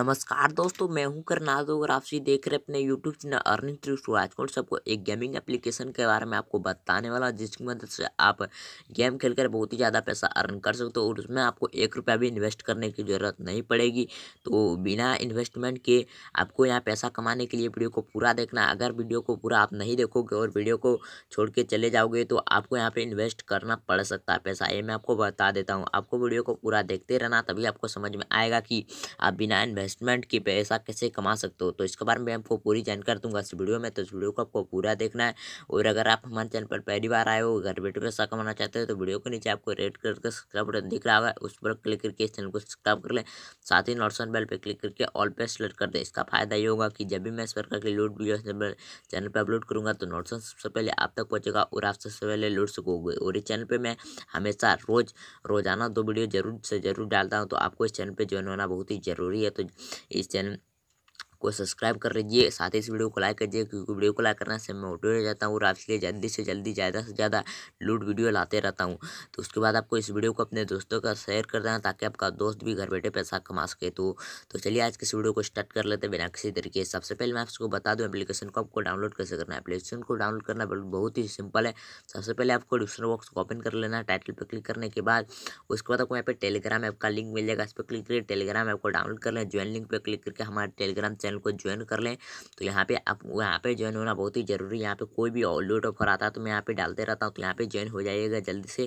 नमस्कार दोस्तों मैं हूं करनाज और तो आप सी देख रहे अपने यूट्यूब चैनल अर्निंग थ्रू सूरजकोट सबको एक गेमिंग एप्लीकेशन के बारे में आपको बताने वाला जिसकी मदद से आप गेम खेलकर बहुत ही ज़्यादा पैसा अर्न कर सकते हो और उसमें आपको एक रुपया भी इन्वेस्ट करने की ज़रूरत नहीं पड़ेगी तो बिना इन्वेस्टमेंट के आपको यहाँ पैसा कमाने के लिए वीडियो को पूरा देखना अगर वीडियो को पूरा आप नहीं देखोगे और वीडियो को छोड़ के चले जाओगे तो आपको यहाँ पर इन्वेस्ट करना पड़ सकता है पैसा ये मैं आपको बता देता हूँ आपको वीडियो को पूरा देखते रहना तभी आपको समझ में आएगा कि आप बिना इन्वेस्ट इन्वेस्टमेंट की पैसा कैसे कमा सकते हो तो इसके बारे में आपको पूरी जानकारी दूंगा इस वीडियो में तो इस वीडियो को आपको पूरा देखना है और अगर आप हमारे चैनल पर पहली बार आए हो घर बैठे पैसा कमाना चाहते हो तो वीडियो के नीचे आपको रेड कलर का सब्सक्राइब बटन दिख रहा है उस पर क्लिक करके इस चैनल को सब्सक्राइब कर लें साथ ही नॉटसन बेल पर क्लिक करके ऑल पे सिलेक्ट कर दें इसका फायदा ये होगा कि जब भी मैं इस प्रकार की लूट वीडियो चैनल पर अपलोड करूँगा तो नॉटसन सबसे पहले आप तक पहुँचेगा और आप सबसे पहले लूट सकोगे और इस चैनल पर मैं हमेशा रोज़ रोज़ाना दो वीडियो जरूर से जरूर डालता हूँ तो आपको इस चैनल पर ज्वाइन होना बहुत ही ज़रूरी है तो इस चैनल को सब्सक्राइब कर लीजिए साथ ही इस वीडियो को लाइक दीजिए क्योंकि वीडियो को लाइक करने से मैं मोटिवेट जाता हूँ और आपके लिए जल्दी से जल्दी ज़्यादा से ज़्यादा लूट वीडियो लाते रहता हूँ तो उसके बाद आपको इस वीडियो को अपने दोस्तों का शेयर कर देना ताकि आपका दोस्त भी घर बैठे पैसा कमा सके तो तो चलिए आज के इस वीडियो को स्टार्ट कर लेते हैं बिना किसी तरीके सबसे पहले मैं आपको बता दूँ एप्लीकेशन को आपको डाउनलोड कैसे करना है एप्लीकेशन को डाउनलोड करना बहुत ही सिंपल है सबसे पहले आपको डिस्क्रिप्शन बॉक्स को ओपन कर लेना टाइटल पर क्लिक करने के बाद उसके बाद आपको यहाँ पर टेलीग्राम ऐप का लिंक मिल जाएगा इस पर क्लिक करिए टेलीग्राम ऐप को डाउनलोड कर लें ज्वाइन लिंक पर क्लिक करके हमारे टेलीग्राम चैनल चैनल को ज्वाइन कर लें तो यहाँ पे आप यहाँ पे ज्वाइन होना बहुत ही ज़रूरी है यहाँ पे कोई भी ऑलरेड ऑफर आता है तो मैं यहाँ पे डालते रहता हूँ तो यहाँ पे ज्वाइन हो जाइएगा जल्दी से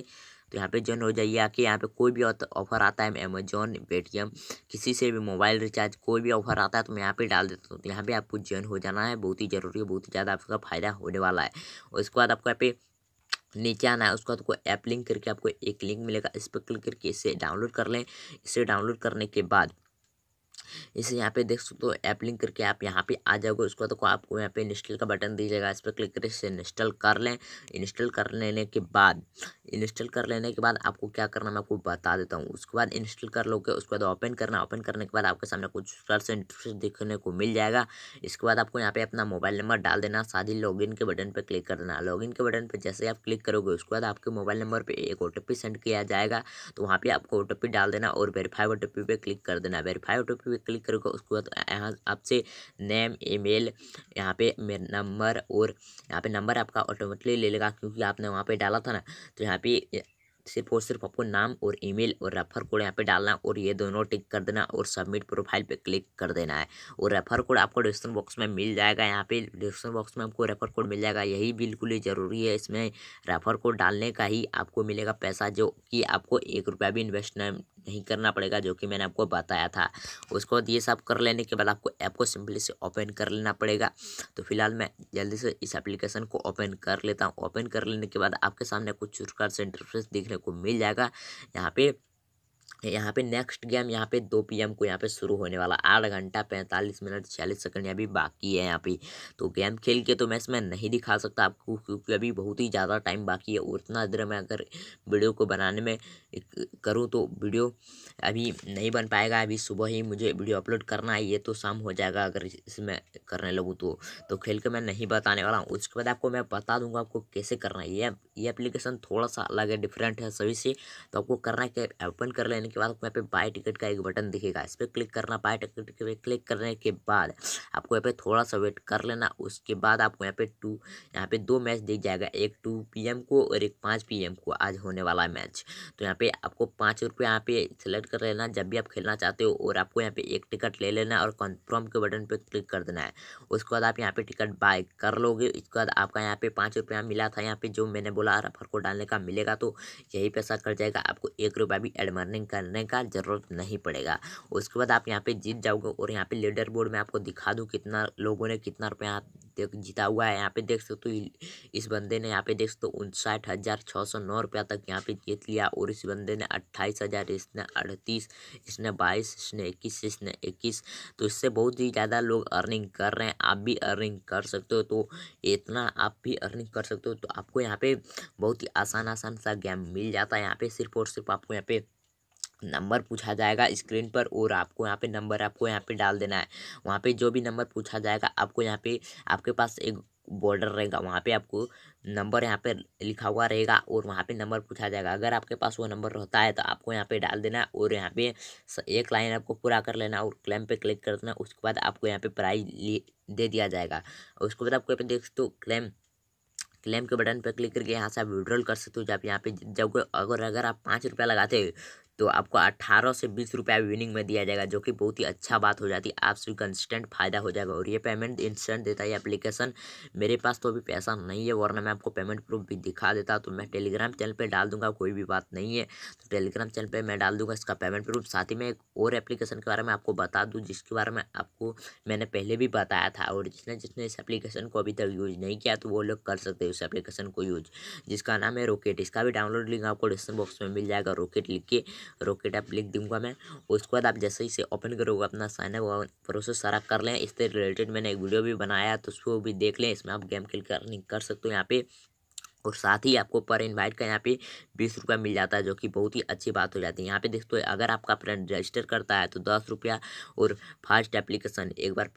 तो यहाँ पे ज्वाइन हो जाइए आके यहाँ पे कोई भी ऑफर आता है अमेजोन पेटीएम किसी से भी मोबाइल रिचार्ज कोई भी ऑफर आता है तो मैं यहाँ पे डाल देता हूँ तो यहाँ पे आपको ज्वाइन हो जाना है बहुत ही ज़रूरी है बहुत ही ज़्यादा आपका फायदा होने वाला है और इसके बाद आपको यहाँ पे नीचे आना है उसके बाद ऐप लिंक करके आपको एक लिंक मिलेगा इस पर क्लिक करके इसे डाउनलोड कर लें इसे डाउनलोड करने के बाद इसे यहाँ पे देख सकते हो ऐप लिंक करके आप यहाँ पे आ जाओगे उसके बाद तो आपको यहाँ पे इंस्टॉल का बटन दीजिएगा इस पर क्लिक करके इसे इंस्टॉल कर लें इंस्टॉल कर लेने के बाद इंस्टॉल कर लेने के बाद आपको क्या करना मैं आपको बता देता हूँ उसके बाद इंस्टॉल कर लोगे उसके बाद ओपन करना ओपन करने के बाद आपके सामने कुछ से इंटरफेस देखने को मिल जाएगा इसके बाद आपको यहाँ पे अपना मोबाइल नंबर डाल देना साथ ही इन के बटन पर क्लिक कर देना इन के बटन पर जैसे आप क्लिक करोगे उसके बाद आपके मोबाइल नंबर पर एक ओ सेंड किया जाएगा तो वहाँ पर आपको ओ डाल देना और वेरीफाई ओ पे क्लिक कर देना वेरीफाई ओ पे क्लिक करोगे उसके बाद यहाँ आपसे नेम ईमेल यहाँ पे मेरा नंबर और यहाँ पे नंबर आपका ऑटोमेटिकली ले लेगा क्योंकि आपने वहाँ पे डाला था ना तो यहाँ पे सिर्फ और सिर्फ आपको नाम और ईमेल और रेफर कोड यहाँ पे डालना और ये दोनों टिक कर देना और सबमिट प्रोफाइल पे क्लिक कर देना है और रेफर कोड आपको डिस्क्रिप्शन बॉक्स में मिल जाएगा यहाँ पे डिस्क्रिप्शन बॉक्स में आपको रेफर कोड मिल जाएगा यही बिल्कुल ही ज़रूरी है इसमें रेफर कोड डालने का ही आपको मिलेगा पैसा जो कि आपको एक रुपया भी इन्वेस्ट नहीं करना पड़ेगा जो कि मैंने आपको बताया था उसको ये सब कर लेने के बाद आपको ऐप को सिंपली से ओपन कर लेना पड़ेगा तो फिलहाल मैं जल्दी से इस एप्लीकेशन को ओपन कर लेता हूँ ओपन कर लेने के बाद आपके सामने कुछ प्रकार से इंटरफेस देखने को मिल जाएगा यहाँ पे यहाँ पे नेक्स्ट गेम यहाँ पे दो पीएम को यहाँ पे शुरू होने वाला आठ घंटा पैंतालीस मिनट छियालीस सेकंड अभी बाकी है यहाँ पे तो गेम खेल के तो मैं इसमें नहीं दिखा सकता आपको क्योंकि अभी बहुत ही ज़्यादा टाइम बाकी है और इतना देर मैं अगर वीडियो को बनाने में करूँ तो वीडियो अभी नहीं बन पाएगा अभी सुबह ही मुझे वीडियो अपलोड करना है ये तो शाम हो जाएगा अगर इसमें करने लगूँ तो तो खेल के मैं नहीं बताने वाला हूँ उसके बाद आपको मैं बता दूँगा आपको कैसे करना है ये ये अप्लीकेशन थोड़ा सा अलग है डिफरेंट है सभी से तो आपको करना है ओपन कर लेना करने के बाद आपको यहाँ पे बाय टिकट का एक बटन दिखेगा इस पर क्लिक करना बाय टिकट पे क्लिक करने के बाद आपको यहाँ पे थोड़ा सा वेट कर लेना उसके बाद आपको यहाँ पे टू यहाँ पे दो मैच दिख जाएगा एक टू पी को और एक पाँच पी को आज होने वाला मैच तो यहाँ पे आपको पाँच रुपये यहाँ पे सेलेक्ट कर लेना जब भी आप खेलना चाहते हो और आपको यहाँ पे एक टिकट ले लेना और कन्फर्म के बटन पर क्लिक कर देना है उसके बाद आप यहाँ पे टिकट बाय कर लोगे इसके बाद आपका यहाँ पे पाँच मिला था यहाँ पे जो मैंने बोला रेफर को डालने का मिलेगा तो यही पैसा कट जाएगा आपको एक रुपया भी एडमर्निंग करने का ज़रूरत नहीं पड़ेगा उसके बाद आप यहाँ पे जीत जाओगे और यहाँ पे लीडर बोर्ड में आपको दिखा दूँ कितना लोगों ने कितना रुपया जीता हुआ है यहाँ पे देख सकते हो इस बंदे ने यहाँ पे देख सकते हो उनसाठ हज़ार छः सौ नौ रुपया तक यहाँ पे जीत लिया और इस बंदे ने अट्ठाईस हज़ार इसने अड़तीस इसने बाईस इसने इक्कीस इसने इक्कीस तो इससे बहुत ही ज़्यादा लोग अर्निंग कर रहे हैं आप भी अर्निंग कर सकते हो तो इतना आप भी अर्निंग कर सकते हो तो आपको यहाँ पर बहुत ही आसान आसान सा गेम मिल जाता है यहाँ पर सिर्फ और सिर्फ आपको यहाँ पर नंबर पूछा जाएगा स्क्रीन पर और आपको यहाँ पे नंबर आपको यहाँ पे डाल देना है वहाँ पे जो भी नंबर पूछा जाएगा आपको यहाँ पे आपके पास एक बॉर्डर रहेगा वहाँ पे आपको नंबर यहाँ पे लिखा हुआ रहेगा और वहाँ पे नंबर पूछा जाएगा अगर आपके पास वो नंबर होता है तो आपको यहाँ पे डाल देना और यहाँ पे एक लाइन आपको पूरा कर लेना और क्लेम पे क्लिक कर देना उसके बाद आपको यहाँ पे प्राइज दे दिया जाएगा और उसके बाद आपको यहाँ पे देख सकते हो क्लेम क्लेम के बटन पर क्लिक करके यहाँ से आप विड्रॉल कर सकते हो जब यहाँ पे जब अगर अगर आप पाँच रुपया लगाते हो तो आपको अट्ठारह से बीस रुपया विनिंग में दिया जाएगा जो कि बहुत ही अच्छा बात हो जाती है आपसे इंस्टेंट फायदा हो जाएगा और ये पेमेंट इंस्टेंट देता है एप्लीकेशन मेरे पास तो अभी पैसा नहीं है वरना मैं आपको पेमेंट प्रूफ भी दिखा देता तो मैं टेलीग्राम चैनल पर डाल दूंगा कोई भी बात नहीं है तो टेलीग्राम चैनल पर मैं डाल दूंगा इसका पेमेंट प्रूफ साथ ही में एक और एप्लीकेशन के बारे में आपको बता दूँ जिसके बारे में आपको मैंने पहले भी बताया था और जिसने जिसने इस एप्लीकेशन को अभी तक यूज़ नहीं किया तो वो लोग कर सकते हैं उस एप्लीकेशन को यूज जिसका नाम है रॉकेट इसका भी डाउनलोड लिंक आपको डिस्क्रिप्शन बॉक्स में मिल जाएगा रॉकेट लिख के रॉकेट ऐप लिख दूंगा मैं उसके बाद आप जैसे इसे ओपन करोगे अपना साइन अप प्रोसेस सारा कर लें इससे रिलेटेड मैंने एक वीडियो भी बनाया तो उसको भी देख लें इसमें आप गेम खेल कर कर सकते हो यहाँ पे और साथ ही आपको पर इनवाइट का यहाँ पे बीस रुपया मिल जाता है जो कि बहुत ही अच्छी बात हो जाती है यहाँ पे दोस्तों अगर आपका फ्रेंड रजिस्टर करता है तो दस रुपया और फास्ट एप्लीकेशन एक बार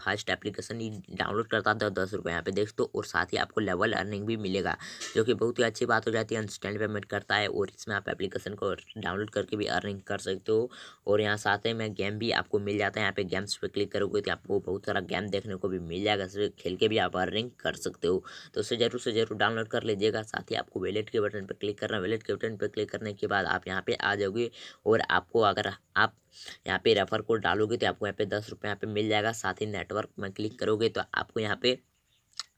फास्ट एप्लीकेशन ही डाउनलोड करता था तो दस रुपया यहाँ पे हो और साथ ही आपको लेवल अर्निंग भी मिलेगा जो कि बहुत ही अच्छी बात हो जाती है इंस्टेंट पेमेंट करता है और इसमें आप एप्लीकेशन को डाउनलोड करके भी अर्निंग कर सकते हो और यहाँ साथ ही में गेम भी आपको मिल जाता है यहाँ पे गेम्स पर क्लिक करोगे तो आपको बहुत सारा गेम देखने को भी मिल जाएगा खेल के भी आप अर्निंग कर सकते हो तो उसे जरूर से जरूर डाउनलोड कर ले लीजिएगा साथ ही आपको वैलेट के बटन पर क्लिक करना वैलेट के बटन पर क्लिक करने के बाद आप यहाँ पे आ जाओगे और आपको अगर आप यहाँ पे रेफर कोड डालोगे तो आपको यहाँ पे दस रुपये यहाँ पे मिल जाएगा साथ ही नेटवर्क में क्लिक करोगे तो आपको यहाँ पे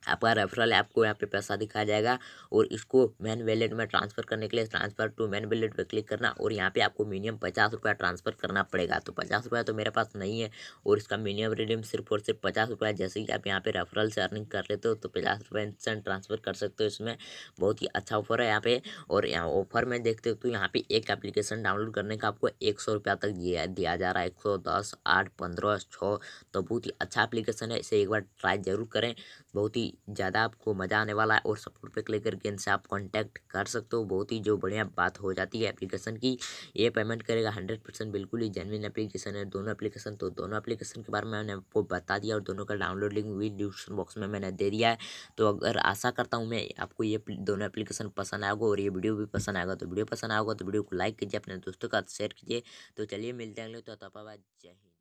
आपका रेफरल है आपको यहाँ पे पैसा दिखाया जाएगा और इसको मैन वैलेट में ट्रांसफर करने के लिए ट्रांसफर टू मैन वैलेट पे क्लिक करना और यहाँ पे आपको मिनिमम पचास रुपया ट्रांसफर करना पड़ेगा तो पचास रुपया तो मेरे पास नहीं है और इसका मिनिमम रिडीम सिर्फ और सिर्फ पचास रुपया जैसे कि आप यहाँ पे रेफरल से अर्निंग कर लेते हो तो पचास रुपया इंस्टेंट ट्रांसफर कर सकते हो इसमें बहुत ही अच्छा ऑफर है यहाँ पे और यहाँ ऑफर में देखते हो तो यहाँ पे एक एप्लीकेशन डाउनलोड करने का आपको एक सौ रुपया तक दिया दिया जा रहा है एक सौ दस आठ पंद्रह छः तो बहुत ही अच्छा एप्लीकेशन है इसे एक बार ट्राई जरूर करें बहुत ही ज़्यादा आपको मज़ा आने वाला है और सपोर्ट पे क्लिक करके इनसे आप कॉन्टैक्ट कर सकते हो बहुत ही जो बढ़िया बात हो जाती है एप्लीकेशन की ये पेमेंट करेगा हंड्रेड परसेंट बिल्कुल ही जेनविन एप्लीकेशन है दोनों एप्लीकेशन तो दोनों एप्लीकेशन के बारे में मैंने आपको बता दिया और दोनों का डाउनलोड लिंक भी डिस्क्रिप्शन बॉक्स में मैंने दे दिया है तो अगर आशा करता हूँ मैं आपको ये दोनों एप्लीकेशन पसंद आएगा और ये वीडियो भी पसंद आएगा तो वीडियो पसंद आएगा तो वीडियो को लाइक कीजिए अपने दोस्तों के साथ शेयर कीजिए तो चलिए मिलते हैं अगले तो जय हिंद